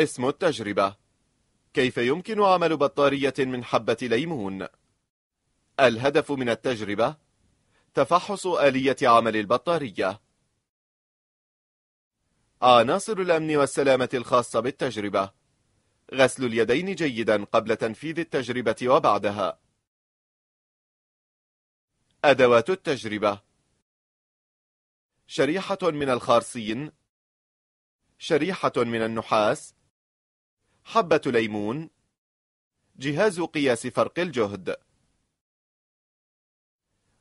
اسم التجربة كيف يمكن عمل بطارية من حبة ليمون؟ الهدف من التجربة تفحص آلية عمل البطارية عناصر الأمن والسلامة الخاصة بالتجربة غسل اليدين جيدا قبل تنفيذ التجربة وبعدها أدوات التجربة شريحة من الخارصين شريحة من النحاس حبة ليمون جهاز قياس فرق الجهد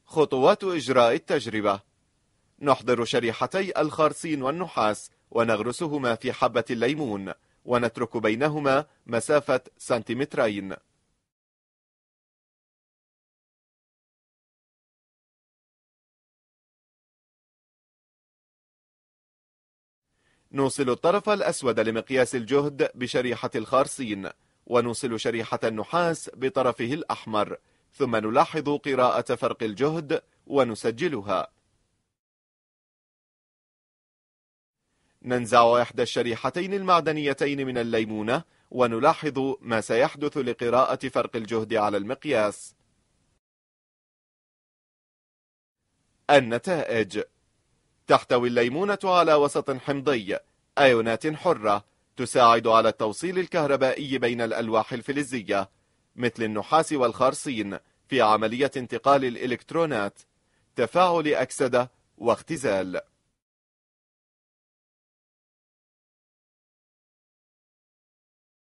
خطوات إجراء التجربة نحضر شريحتي الخرسين والنحاس ونغرسهما في حبة الليمون ونترك بينهما مسافة سنتيمترين نوصل الطرف الأسود لمقياس الجهد بشريحة الخارصين ونوصل شريحة النحاس بطرفه الأحمر ثم نلاحظ قراءة فرق الجهد ونسجلها ننزع إحدى الشريحتين المعدنيتين من الليمونة ونلاحظ ما سيحدث لقراءة فرق الجهد على المقياس النتائج تحتوي الليمونة على وسط حمضي أيونات حرة تساعد على التوصيل الكهربائي بين الألواح الفلزية مثل النحاس والخرصين في عملية انتقال الإلكترونات تفاعل أكسدة واختزال